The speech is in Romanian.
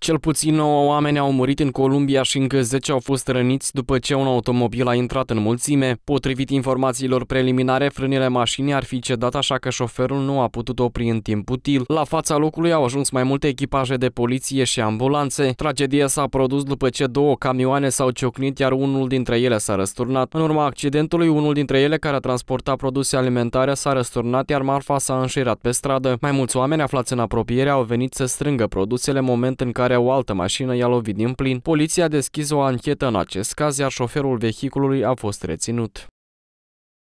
Cel puțin 9 oameni au murit în Columbia și încă 10 au fost răniți după ce un automobil a intrat în mulțime. Potrivit informațiilor preliminare, frânele mașinii ar fi cedat așa că șoferul nu a putut opri în timp util. La fața locului au ajuns mai multe echipaje de poliție și ambulanțe. Tragedia s-a produs după ce două camioane s-au ciocnit, iar unul dintre ele s-a răsturnat. În urma accidentului, unul dintre ele care transporta produse alimentare s-a răsturnat, iar marfa s-a înșirat pe stradă. Mai mulți oameni aflați în apropiere au venit să strângă produsele moment în care care o altă mașină i-a lovit din plin. Poliția a deschis o anchetă în acest caz, iar șoferul vehiculului a fost reținut.